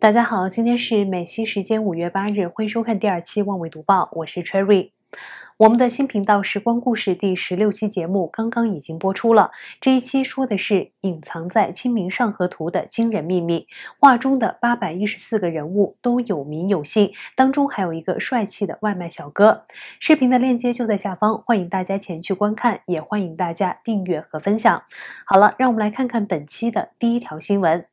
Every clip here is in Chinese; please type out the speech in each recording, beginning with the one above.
大家好，今天是美西时间五月八日，欢迎收看第二期《望维读报》，我是 Cherry。我们的新频道《时光故事》第十六期节目刚刚已经播出了，这一期说的是隐藏在《清明上河图》的惊人秘密。画中的八百一十四个人物都有名有姓，当中还有一个帅气的外卖小哥。视频的链接就在下方，欢迎大家前去观看，也欢迎大家订阅和分享。好了，让我们来看看本期的第一条新闻。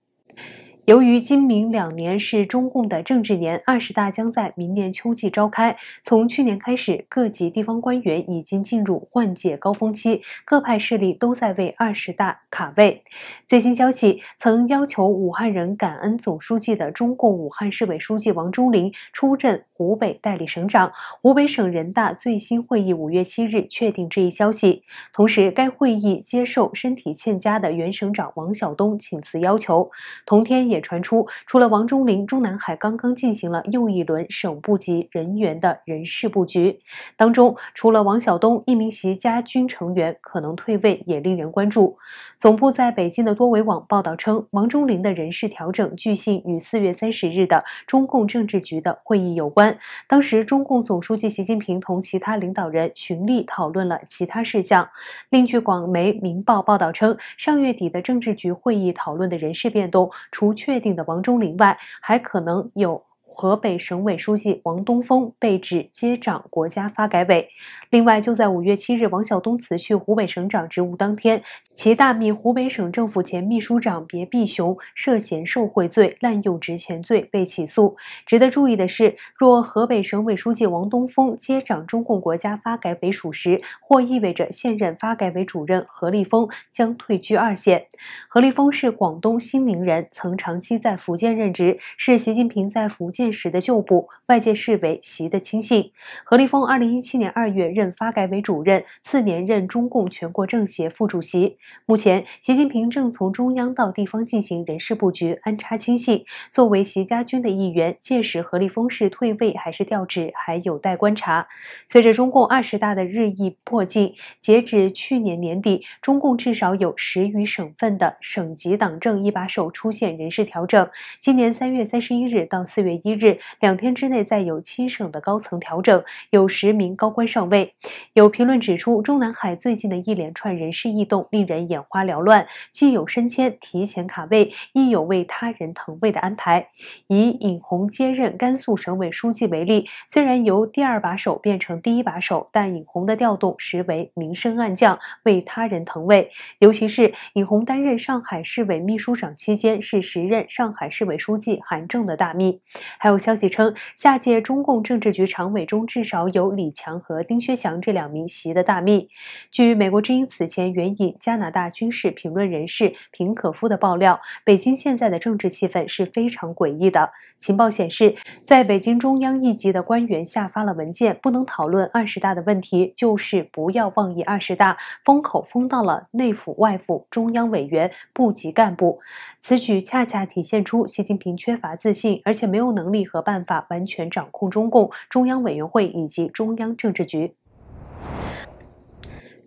由于今明两年是中共的政治年，二十大将在明年秋季召开。从去年开始，各级地方官员已经进入换届高峰期，各派势力都在为二十大卡位。最新消息，曾要求武汉人感恩总书记的中共武汉市委书记王忠林出任湖北代理省长。湖北省人大最新会议五月七日确定这一消息，同时该会议接受身体欠佳的原省长王晓东请辞要求。同天也。也传出，除了王忠林，中南海刚刚进行了又一轮省部级人员的人事布局，当中除了王晓东，一名习家军成员可能退位，也令人关注。总部在北京的多维网报道称，王忠林的人事调整据信与四月三十日的中共政治局的会议有关，当时中共总书记习近平同其他领导人循力讨论了其他事项。另据广媒《民报》报道称，上月底的政治局会议讨论的人事变动，除去。确定的王忠林外，还可能有。河北省委书记王东峰被指接掌国家发改委。另外，就在五月七日，王晓东辞去湖北省长职务当天，其大秘、湖北省政府前秘书长别必雄涉嫌受贿罪、滥用职权罪被起诉。值得注意的是，若河北省委书记王东峰接掌中共国家发改委属实，或意味着现任发改委主任何立峰将退居二线。何立峰是广东新宁人，曾长期在福建任职，是习近平在福建。现实的旧部，外界视为习的亲信。何立峰二零一七年二月任发改委主任，次年任中共全国政协副主席。目前，习近平正从中央到地方进行人事布局，安插亲信。作为习家军的一员，届时何立峰是退位还是调职，还有待观察。随着中共二十大的日益迫近，截止去年年底，中共至少有十余省份的省级党政一把手出现人事调整。今年三月三十一日到四月一日两天之内再有七省的高层调整，有十名高官上位。有评论指出，中南海最近的一连串人事异动令人眼花缭乱，既有升迁提前卡位，亦有为他人腾位的安排。以尹鸿接任甘肃省委书记为例，虽然由第二把手变成第一把手，但尹鸿的调动实为明升暗降，为他人腾位。尤其是尹鸿担任上海市委秘书长期间，是时任上海市委书记韩正的大秘。还有消息称，下届中共政治局常委中至少有李强和丁薛祥这两名习的大秘。据美国之音此前援引加拿大军事评论人士平可夫的爆料，北京现在的政治气氛是非常诡异的。情报显示，在北京中央一级的官员下发了文件，不能讨论二十大的问题，就是不要妄议二十大。封口封到了内府外府，中央委员、部级干部。此举恰恰体现出习近平缺乏自信，而且没有能。力。立和办法完全掌控中共中央委员会以及中央政治局。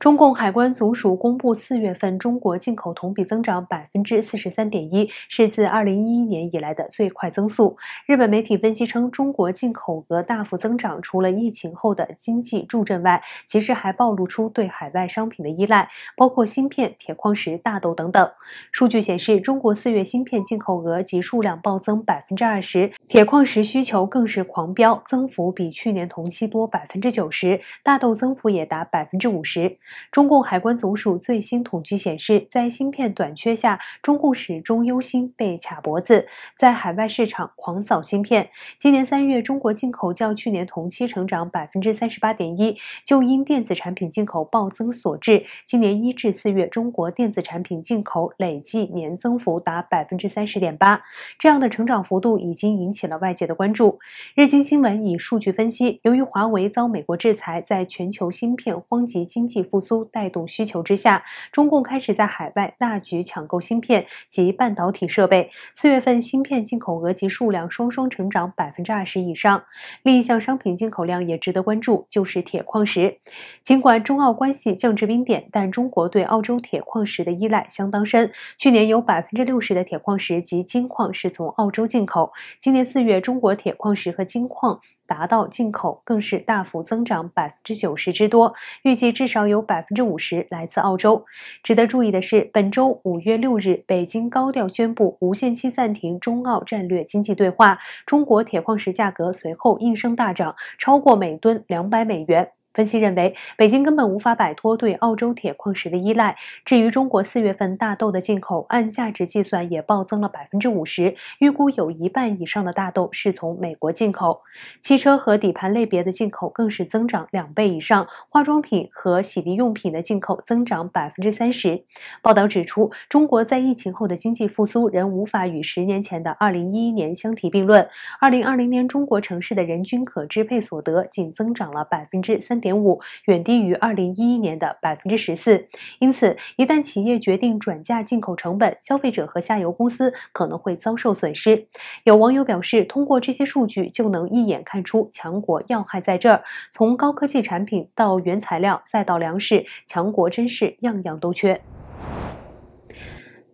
中共海关总署公布，四月份中国进口同比增长百分之四十三点一，是自二零一一年以来的最快增速。日本媒体分析称，中国进口额大幅增长，除了疫情后的经济助阵外，其实还暴露出对海外商品的依赖，包括芯片、铁矿石、大豆等等。数据显示，中国四月芯片进口额及数量暴增百分之二十，铁矿石需求更是狂飙，增幅比去年同期多百分之九十，大豆增幅也达百分之五十。中共海关总署最新统计显示，在芯片短缺下，中共始终忧心被卡脖子，在海外市场狂扫芯片。今年三月，中国进口较去年同期成长百分之三十八点一，就因电子产品进口暴增所致。今年一至四月，中国电子产品进口累计年增幅达百分之三十点八，这样的成长幅度已经引起了外界的关注。日经新闻以数据分析，由于华为遭美国制裁，在全球芯片荒及经济复苏带动需求之下，中共开始在海外大举抢购芯片及半导体设备。四月份芯片进口额及数量双双成长百分之二十以上。另一项商品进口量也值得关注，就是铁矿石。尽管中澳关系降至冰点，但中国对澳洲铁矿石的依赖相当深。去年有百分之六十的铁矿石及金矿是从澳洲进口。今年四月，中国铁矿石和金矿。达到进口更是大幅增长百分之九十之多，预计至少有百分之五十来自澳洲。值得注意的是，本周五月六日，北京高调宣布无限期暂停中澳战略经济对话，中国铁矿石价格随后应声大涨，超过每吨两百美元。分析认为，北京根本无法摆脱对澳洲铁矿石的依赖。至于中国四月份大豆的进口，按价值计算也暴增了百分之五十，预估有一半以上的大豆是从美国进口。汽车和底盘类别的进口更是增长两倍以上，化妆品和洗涤用品的进口增长百分之三十。报道指出，中国在疫情后的经济复苏仍无法与十年前的二零一一年相提并论。二零二零年中国城市的人均可支配所得仅增长了百分之三点。点五远低于二零一一年的百分之十四，因此一旦企业决定转嫁进口成本，消费者和下游公司可能会遭受损失。有网友表示，通过这些数据就能一眼看出强国要害在这儿：从高科技产品到原材料，再到粮食，强国真是样样都缺。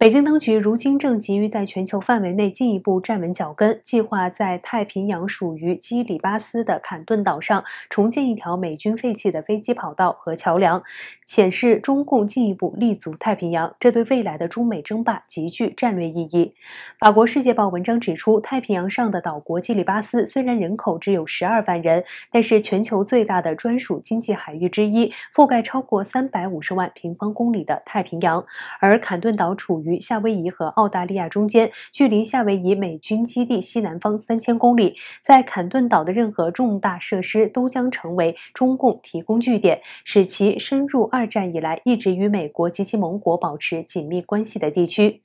北京当局如今正急于在全球范围内进一步站稳脚跟，计划在太平洋属于基里巴斯的坎顿岛上重建一条美军废弃的飞机跑道和桥梁，显示中共进一步立足太平洋，这对未来的中美争霸极具战略意义。法国《世界报》文章指出，太平洋上的岛国基里巴斯虽然人口只有十二万人，但是全球最大的专属经济海域之一，覆盖超过三百五十万平方公里的太平洋，而坎顿岛处于。夏威夷和澳大利亚中间，距离夏威夷美军基地西南方三千公里，在坎顿岛的任何重大设施都将成为中共提供据点，使其深入二战以来一直与美国及其盟国保持紧密关系的地区。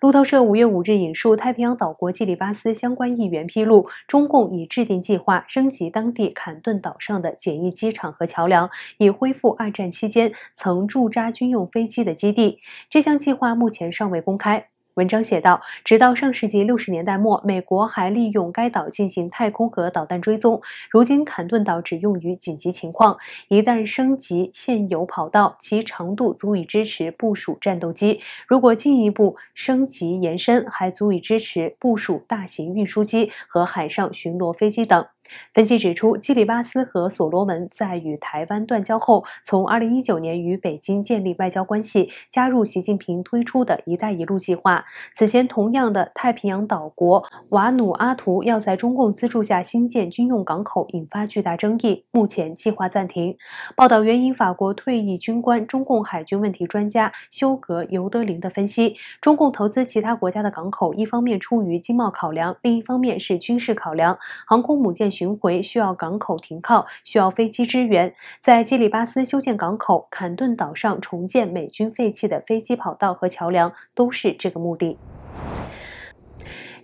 路透社五月五日引述太平洋岛国基里巴斯相关议员披露，中共已制定计划，升级当地坎顿岛上的简易机场和桥梁，以恢复二战期间曾驻扎军用飞机的基地。这项计划目前尚。尚未公开。文章写道，直到上世纪六十年代末，美国还利用该岛进行太空和导弹追踪。如今，坎顿岛只用于紧急情况。一旦升级现有跑道，其长度足以支持部署战斗机；如果进一步升级延伸，还足以支持部署大型运输机和海上巡逻飞机等。分析指出，基里巴斯和所罗门在与台湾断交后，从2019年与北京建立外交关系，加入习近平推出的一带一路计划。此前，同样的太平洋岛国瓦努阿图要在中共资助下新建军用港口，引发巨大争议，目前计划暂停。报道援引法国退役军官、中共海军问题专家休格·尤德林的分析：中共投资其他国家的港口，一方面出于经贸考量，另一方面是军事考量，航空母舰。巡回需要港口停靠，需要飞机支援。在基里巴斯修建港口，坎顿岛上重建美军废弃的飞机跑道和桥梁，都是这个目的。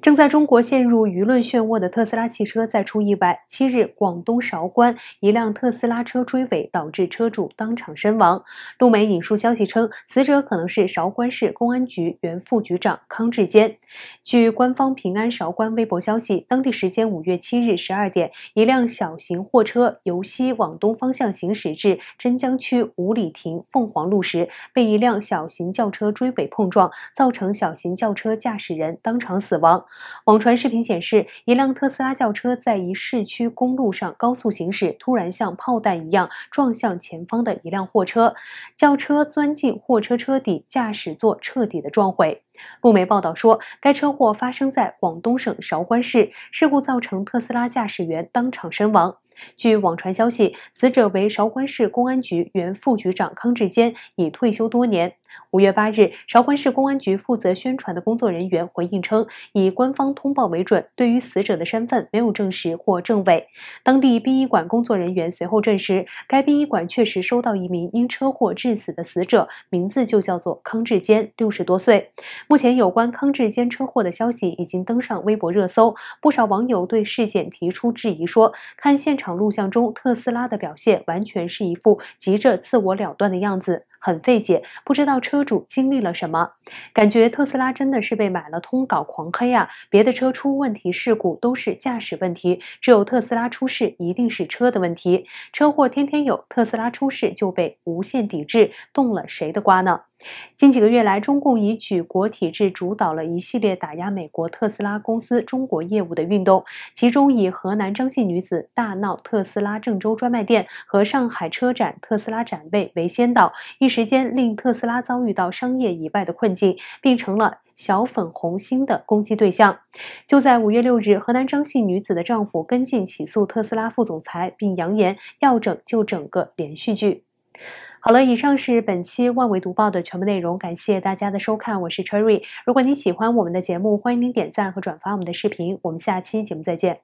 正在中国陷入舆论漩涡的特斯拉汽车再出意外。七日，广东韶关一辆特斯拉车追尾，导致车主当场身亡。路媒引述消息称，死者可能是韶关市公安局原副局长康志坚。据官方平安韶关微博消息，当地时间五月七日十二点，一辆小型货车由西往东方向行驶至浈江区五里亭凤凰路时，被一辆小型轿车追尾碰撞，造成小型轿车驾驶人当场死亡。网传视频显示，一辆特斯拉轿车在一市区公路上高速行驶，突然像炮弹一样撞向前方的一辆货车，轿车钻进货车车底，驾驶座彻底的撞毁。路媒报道说，该车祸发生在广东省韶关市，事故造成特斯拉驾驶员当场身亡。据网传消息，死者为韶关市公安局原副局长康志坚，已退休多年。五月八日，韶关市公安局负责宣传的工作人员回应称：“以官方通报为准，对于死者的身份没有证实或证伪。”当地殡仪馆工作人员随后证实，该殡仪馆确实收到一名因车祸致死的死者，名字就叫做康志坚，六十多岁。目前，有关康志坚车祸的消息已经登上微博热搜，不少网友对事件提出质疑，说看现场录像中特斯拉的表现，完全是一副急着自我了断的样子。很费解，不知道车主经历了什么，感觉特斯拉真的是被买了通搞狂黑啊！别的车出问题事故都是驾驶问题，只有特斯拉出事一定是车的问题。车祸天天有，特斯拉出事就被无限抵制，动了谁的瓜呢？近几个月来，中共以举国体制主导了一系列打压美国特斯拉公司中国业务的运动，其中以河南张姓女子大闹特斯拉郑州专卖店和上海车展特斯拉展位为先导，一时间令特斯拉遭遇到商业以外的困境，并成了小粉红星的攻击对象。就在五月六日，河南张姓女子的丈夫跟进起诉特斯拉副总裁，并扬言要拯救整个连续剧。好了，以上是本期《万维读报》的全部内容，感谢大家的收看，我是 Cherry。如果您喜欢我们的节目，欢迎您点赞和转发我们的视频。我们下期节目再见。